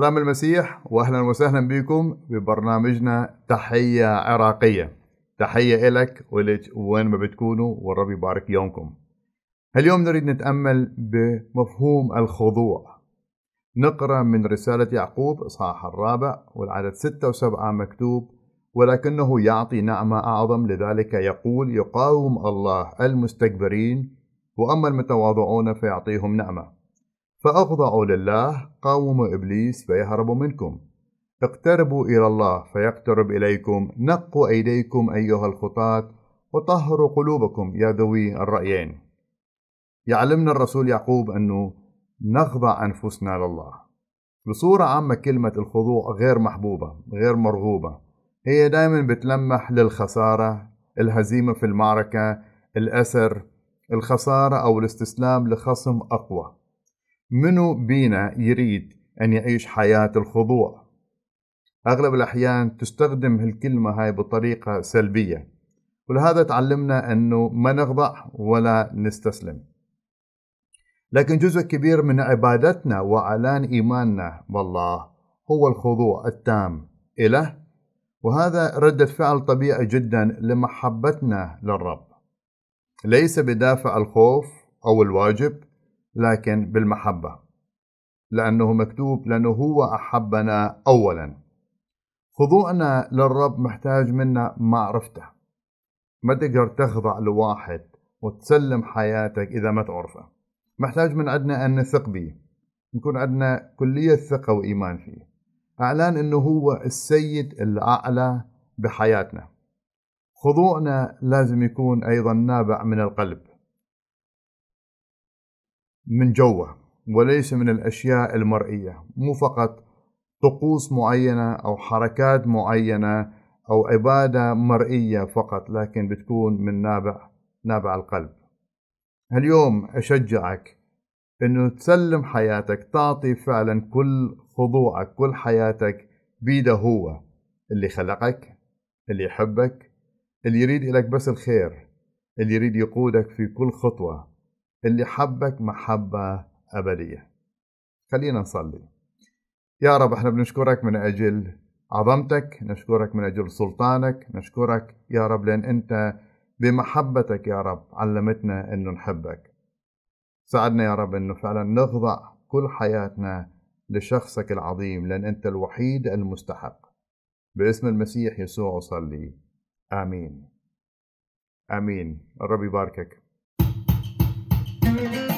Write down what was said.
سلام المسيح واهلا وسهلا بكم ببرنامجنا تحيه عراقيه تحيه الك ولك وين ما بتكونوا والرب يبارك يومكم اليوم نريد نتامل بمفهوم الخضوع نقرا من رساله يعقوب اصحاح الرابع والعدد ستة وسبعة مكتوب ولكنه يعطي نعمه اعظم لذلك يقول يقاوم الله المستكبرين واما المتواضعون فيعطيهم نعمه فأخضعوا لله قاوموا إبليس فيهرب منكم اقتربوا إلى الله فيقترب إليكم نقوا أيديكم أيها الخطاة وطهروا قلوبكم يا ذوي الرأيين يعلمنا الرسول يعقوب أنه نخضع أنفسنا لله بصورة عامة كلمة الخضوع غير محبوبة غير مرغوبة هي دائما بتلمح للخسارة الهزيمة في المعركة الأسر الخسارة أو الاستسلام لخصم أقوى منو بينا يريد أن يعيش حياة الخضوع أغلب الأحيان تستخدم هالكلمة هاي بطريقة سلبية ولهذا تعلمنا أنه ما نخضع ولا نستسلم لكن جزء كبير من عبادتنا وأعلان إيماننا بالله هو الخضوع التام إله وهذا ردة فعل طبيعي جدا لمحبتنا للرب ليس بدافع الخوف أو الواجب لكن بالمحبة لأنه مكتوب لأنه هو أحبنا أولا خضوعنا للرب محتاج منا معرفته ما تقدر تخضع لواحد وتسلم حياتك إذا ما تعرفه محتاج من عندنا أن نثق به نكون عندنا كلية ثقة وإيمان فيه أعلان أنه هو السيد الأعلى بحياتنا خضوعنا لازم يكون أيضا نابع من القلب من جوه وليس من الأشياء المرئية مو فقط طقوس معينة أو حركات معينة أو عبادة مرئية فقط لكن بتكون من نابع نابع القلب اليوم أشجعك أنه تسلم حياتك تعطي فعلا كل خضوعك كل حياتك بيده هو اللي خلقك اللي يحبك اللي يريد لك بس الخير اللي يريد يقودك في كل خطوة اللي حبك محبة أبدية خلينا نصلي يا رب احنا بنشكرك من أجل عظمتك نشكرك من أجل سلطانك نشكرك يا رب لأن أنت بمحبتك يا رب علمتنا أنه نحبك ساعدنا يا رب أنه فعلا نخضع كل حياتنا لشخصك العظيم لأن أنت الوحيد المستحق باسم المسيح يسوع أصلي آمين آمين الرب يباركك Thank you.